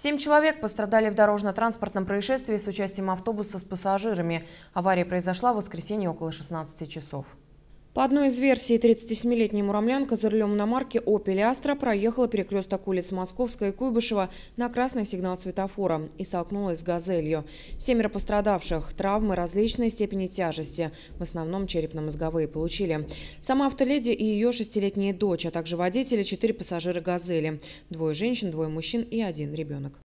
Семь человек пострадали в дорожно-транспортном происшествии с участием автобуса с пассажирами. Авария произошла в воскресенье около 16 часов. По одной из версий, 37-летняя муромлянка за рулем на марке «Опель Астра» проехала перекресток улиц Московская и Куйбышева на красный сигнал светофора и столкнулась с «Газелью». Семеро пострадавших, травмы различной степени тяжести, в основном черепно-мозговые, получили. Сама автоледи и ее шестилетняя дочь, а также водители, четыре пассажира «Газели», двое женщин, двое мужчин и один ребенок.